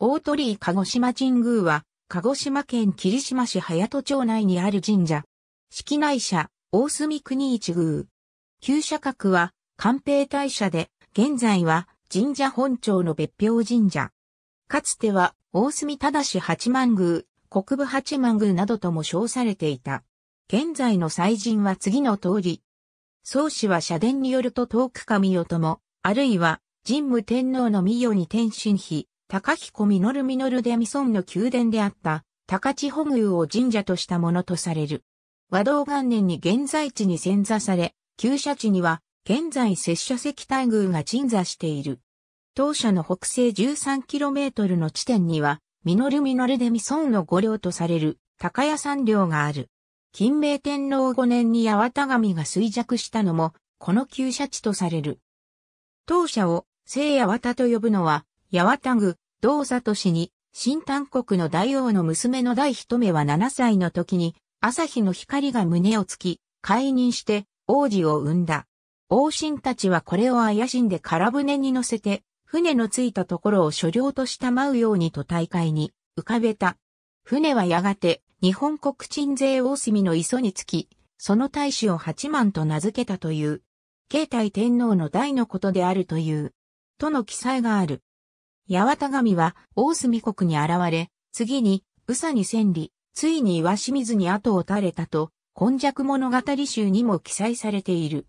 大鳥居鹿児島神宮は、鹿児島県霧島市隼人町内にある神社。式内社、大隅国一宮。旧社格は、官兵大社で、現在は神社本庁の別表神社。かつては、大隅正八幡宮、国部八幡宮などとも称されていた。現在の祭神は次の通り。宗氏は社殿によると遠く神代とも、あるいは神武天皇の御代に天神妃、高彦実実デミソンの宮殿であった、高千穂宮を神社としたものとされる。和道元年に現在地に遷座され、旧社地には、現在拙者石大宮が鎮座している。当社の北西 13km の地点には、ミノルミノルデミソンの御領とされる高屋山領がある。金明天皇5年に八幡神が衰弱したのも、この旧社地とされる。当社を聖八幡と呼ぶのは、八幡宮、道里氏に、新丹国の大王の娘の第一目は7歳の時に、朝日の光が胸をつき、解任して王子を産んだ。王神たちはこれを怪しんで空船に乗せて、船のついたところを所領とした舞うようにと大会に浮かべた。船はやがて日本国鎮税大隅の磯につき、その大使を八万と名付けたという、慶太天皇の大のことであるという、との記載がある。八幡神は大隅国に現れ、次に宇佐に千里、ついに岩清水に後を垂れたと、本弱物語集にも記載されている。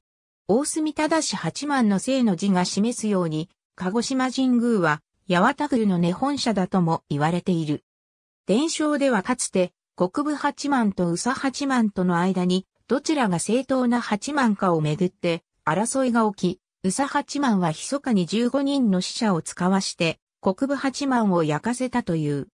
大隅忠八幡の姓の字が示すように、鹿児島神宮は八幡宮の根本社だとも言われている。伝承ではかつて、国部八幡と宇佐八幡との間に、どちらが正当な八幡かをめぐって、争いが起き、宇佐八幡は密かに15人の死者を使わして、国部八幡を焼かせたという。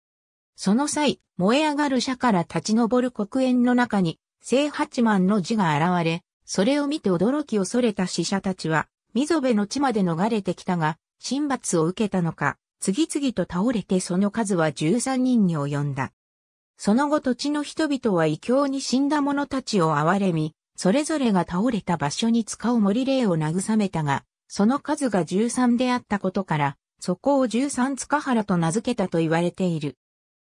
その際、燃え上がる社から立ち上る黒煙の中に、聖八幡の字が現れ、それを見て驚き恐れた死者たちは、溝辺の地まで逃れてきたが、神罰を受けたのか、次々と倒れてその数は13人に及んだ。その後土地の人々は異教に死んだ者たちを憐れみ、それぞれが倒れた場所に使う森霊を慰めたが、その数が13であったことから、そこを十三塚原と名付けたと言われている。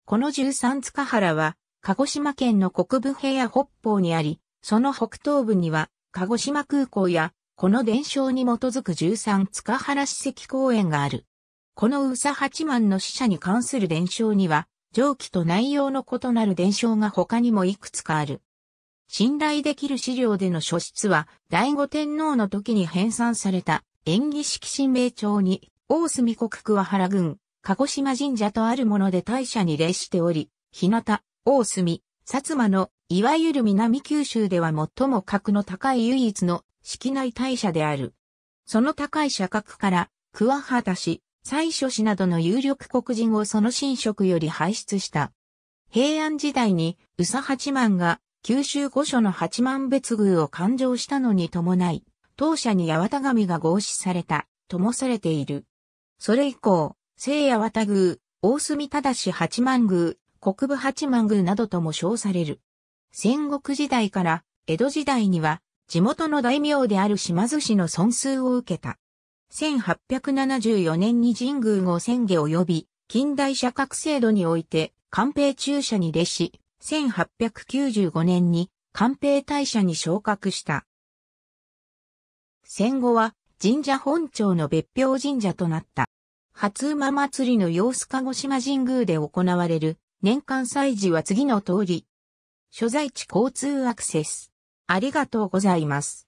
この十三塚原は、鹿児島県の国部平野北方にあり、その北東部には、鹿児島空港や、この伝承に基づく十三塚原史跡公園がある。この宇佐八幡の死者に関する伝承には、上記と内容の異なる伝承が他にもいくつかある。信頼できる資料での書室は、醍醐天皇の時に編纂された演技式神明帳に大隅国桑原郡、鹿児島神社とあるもので大社に礼しており、日向、大隅、薩摩の、いわゆる南九州では最も格の高い唯一の、式内大社である。その高い社格から、桑畑氏、西書氏などの有力黒人をその神職より輩出した。平安時代に、宇佐八幡が、九州御所の八幡別宮を勘定したのに伴い、当社に八幡神が合祀された、ともされている。それ以降、聖夜綿宮、大隅正八幡宮、国部八幡宮などとも称される。戦国時代から江戸時代には地元の大名である島津氏の損数を受けた。1874年に神宮後宣言及び近代社格制度において官兵中社に列し、1895年に官兵大社に昇格した。戦後は神社本庁の別表神社となった。初馬祭りの様子鹿児島神宮で行われる年間祭事は次の通り。所在地交通アクセス。ありがとうございます。